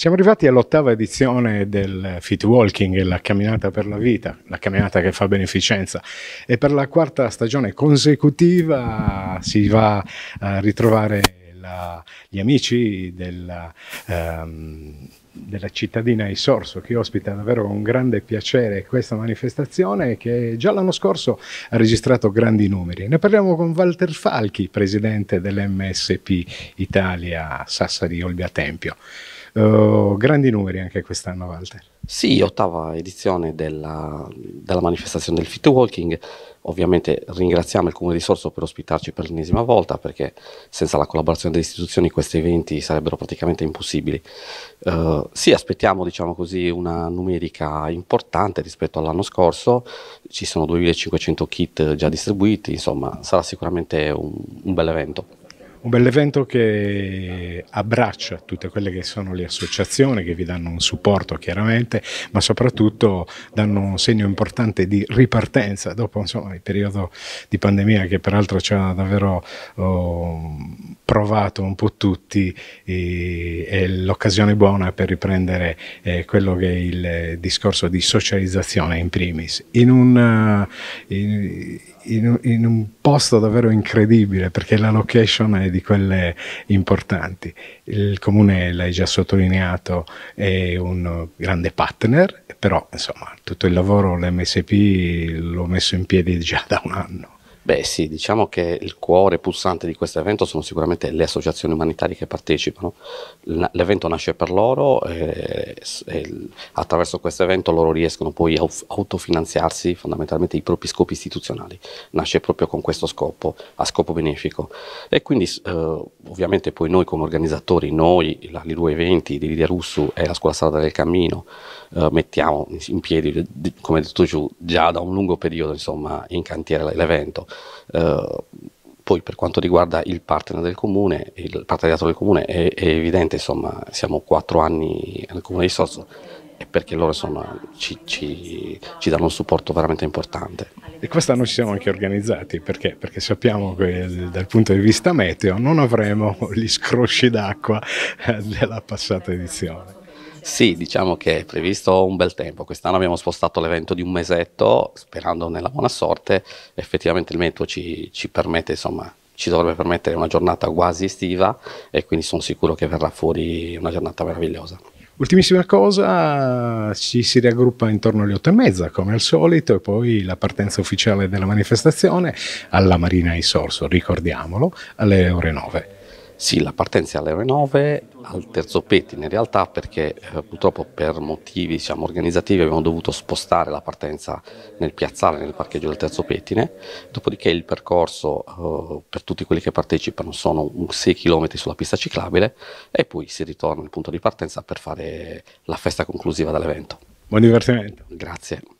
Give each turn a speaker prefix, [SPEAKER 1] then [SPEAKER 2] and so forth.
[SPEAKER 1] Siamo arrivati all'ottava edizione del Fit Walking, la camminata per la vita, la camminata che fa beneficenza e per la quarta stagione consecutiva si va a ritrovare la, gli amici della, um, ehm, della cittadina di Sorso che ospita davvero con grande piacere questa manifestazione che già l'anno scorso ha registrato grandi numeri. Ne parliamo con Walter Falchi, presidente dell'MSP Italia Sassari Olbia Tempio. Eh, grandi numeri anche quest'anno, Walter.
[SPEAKER 2] Sì, ottava edizione della, della manifestazione del fit walking. Ovviamente ringraziamo il Comune di Sorso per ospitarci per l'ennesima volta, perché senza la collaborazione delle istituzioni questi eventi sarebbero praticamente impossibili. Uh, sì, aspettiamo diciamo così, una numerica importante rispetto all'anno scorso, ci sono 2500 kit già distribuiti, insomma sarà sicuramente un, un bel evento
[SPEAKER 1] un bell'evento che abbraccia tutte quelle che sono le associazioni che vi danno un supporto chiaramente, ma soprattutto danno un segno importante di ripartenza dopo insomma, il periodo di pandemia che peraltro ci ha davvero oh, provato un po' tutti, e, è l'occasione buona per riprendere eh, quello che è il discorso di socializzazione in primis. In un, eh, in, in, in un posto davvero incredibile perché la location è di quelle importanti. Il comune, l'hai già sottolineato, è un grande partner, però insomma tutto il lavoro l'MSP l'ho messo in piedi già da un anno.
[SPEAKER 2] Beh sì, diciamo che il cuore pulsante di questo evento sono sicuramente le associazioni umanitarie che partecipano. L'evento nasce per loro eh, e, e attraverso questo evento loro riescono poi a autofinanziarsi fondamentalmente i propri scopi istituzionali. Nasce proprio con questo scopo, a scopo benefico. E quindi eh, ovviamente poi noi come organizzatori, noi, la Liru Eventi di Lidia Russo e la Scuola Strada del Cammino, eh, mettiamo in piedi, come detto giù, già da un lungo periodo insomma, in cantiere l'evento eh, poi per quanto riguarda il partner del comune, il partenariato del comune è, è, evidente, insomma, siamo quattro anni nel comune di Sorso e perché loro insomma, ci, ci, ci, danno un supporto veramente importante.
[SPEAKER 1] E quest'anno ci siamo anche organizzati perché, perché sappiamo che dal punto di vista meteo non avremo gli scrosci d'acqua eh, della passata edizione.
[SPEAKER 2] Sì, diciamo che è previsto un bel tempo. Quest'anno abbiamo spostato l'evento di un mesetto, sperando nella buona sorte. Effettivamente il metodo ci, ci permette, insomma, ci dovrebbe permettere una giornata quasi estiva e quindi sono sicuro che verrà fuori una giornata meravigliosa.
[SPEAKER 1] Ultimissima cosa, ci si raggruppa intorno alle otto e mezza come al solito e poi la partenza ufficiale della manifestazione alla Marina di Sorso,
[SPEAKER 2] ricordiamolo, alle ore 9. Sì, la partenza è alle ore 9 al terzo Pettine in realtà perché eh, purtroppo per motivi diciamo, organizzativi abbiamo dovuto spostare la partenza nel piazzale, nel parcheggio del terzo Pettine, dopodiché il percorso eh, per tutti quelli che partecipano sono 6 km sulla pista ciclabile e poi si ritorna al punto di partenza per fare la festa conclusiva dell'evento.
[SPEAKER 1] Buon divertimento.
[SPEAKER 2] Grazie.